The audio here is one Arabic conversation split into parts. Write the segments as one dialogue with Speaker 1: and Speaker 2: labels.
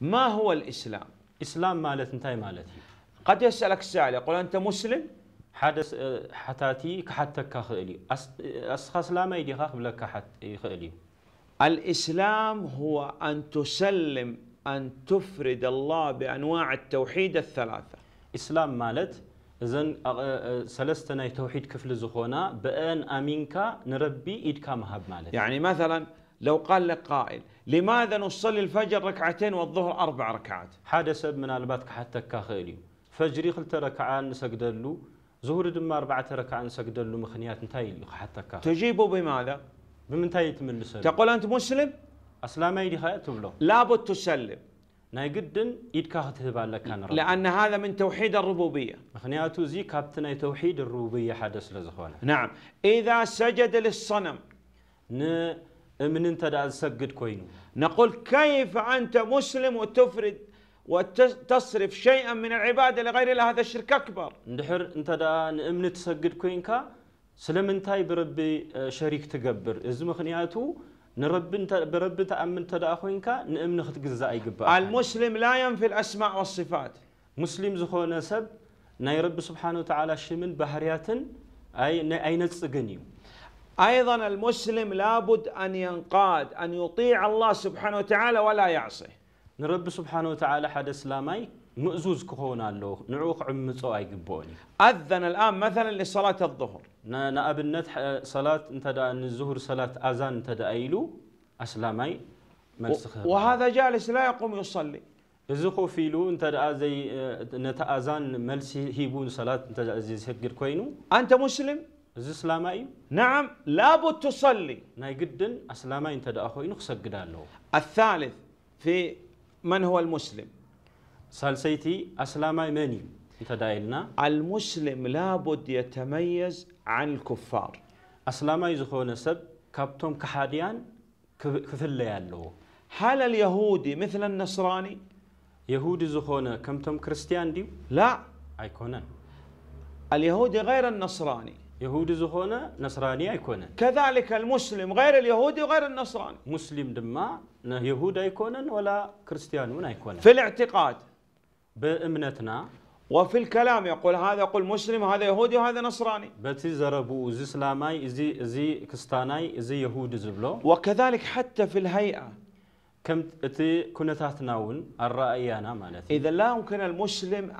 Speaker 1: ما هو الاسلام؟ اسلام مالت انتهي مالتي قد يسالك السائل يقول انت مسلم؟ حدث آه، حتاتي كحتى كخلي أشخاص لا ما يدي خاخ بلا كحت يخلي الإسلام هو أن تسلم أن تفرد الله بأنواع التوحيد الثلاثة إسلام مالت زن آه، آه، سلستنا توحيد كفل زخونا بأن امينكا نربي ايدكا مهب مالت يعني مثلا لو قال لك قائل لماذا نصلي الفجر ركعتين والظهر أربع ركعات حدا سب من الباتك حتى كاخيري فجري خلت ركعان نسجدلو زهر دم أربعة ركعان نسجدلو مخنيات انتهي حتى كاخ تجيبه بماذا من تملسل تقول أنت مسلم أسلام أيدي خيأت بلو لابد تسلم نايقدن ግድን ኢድካ ክትህብ ኣለካ ንረ لأن هذا من توحيد الربوبية مخنياتو زي ካብቲ ናይ الربوبية حدث ስለ نعم إذا سجد للصنم من انت دا تسجد كوينو نقول كيف انت مسلم وتفرد وتصرف شيئا من العباده لغير الله هذا الشرك اكبر ندحر انت دا من تسجد كوينكا سلم سلمنتاي بربي شريك تقبر از مخنياتو نرب انت برب تامن تدا خوينكا نامن ختجزا يقبا المسلم لا ينفي الاسماء والصفات مسلم زخونه سب ناي رب سبحانه وتعالى شمن بحرياتن اي اي نصغن أيضا المسلم لابد أن ينقاد أن يطيع الله سبحانه وتعالى ولا يعصي نرب سبحانه وتعالى حد إسلامي مؤزوز كهونا له نعوق عمتو أي قبولي أذن الآن مثلا لصلاة الظهر نأب النت صلاة انتدى دا أن الظهر صلاة أذان انتدى أيلو أسلامي وهذا جالس لا يقوم يصلي الزخو فيلو انت دا زي اه، نتا أذان ملسي هيبون صلاة انت دا زي كوينو أنت مسلم እዚ እስላማይ እዩ نعم لابد تصلي ናይ ግድን أنت እንተ ደኣ ኮይኑ ክሰግድ ኣለዎ الثالث في من هو المسلم ሳልሰይቲ ኣስላማይ መን እዩ እንተ ዳ ኢልና المسلم لابد يتميز عن الكفار ኣስላማይ ዝኾነ ሰብ ካብቶም ከሓድያን ክፍለይ ኣለዎ هل اليهودي مثل النصراني يهودي زخونة كمتم كريستيان ديو لا أيكونا اليهودي غير النصراني يهودي زخونة نصرانية يكون كذلك المسلم غير اليهودي وغير النصراني مسلم دما يهودا يكون ولا كريستيانون يكون في الاعتقاد بإمنتنا وفي الكلام يقول هذا يقول مسلم هذا يهودي وهذا نصراني بتي زربو زي سلاماي زي زي كستاناي زي يهودي زبلو وكذلك حتى في الهيئه كم تي كنتاتناون الرأيانا مالتي اذا لا يمكن المسلم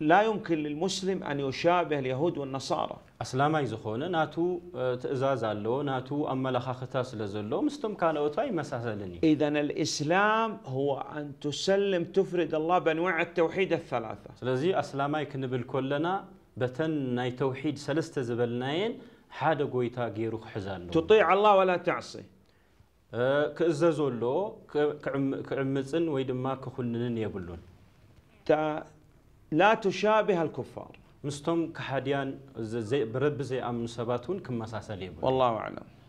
Speaker 1: لا يمكن للمسلم أن يشابه اليهود والنصارى أي زخونة ناتو آه، تأزاز الله ناتو أما لخاختاس لزلو مستم كان أوتاي مساسلني إذا الإسلام هو أن تسلم تفرد الله بأنواع التوحيد الثلاثة سلزي أسلاما يكن بالكلنا بتن ناي توحيد سلست زبلناين حاد قويتا غيرو حزالو تطيع الله ولا تعصي آه، كأزازو له كعمزن ويدما كخلنن يبلون لا تشابه الكفار مستم كحديان برب زي أم سباتون كم مساسة والله أعلم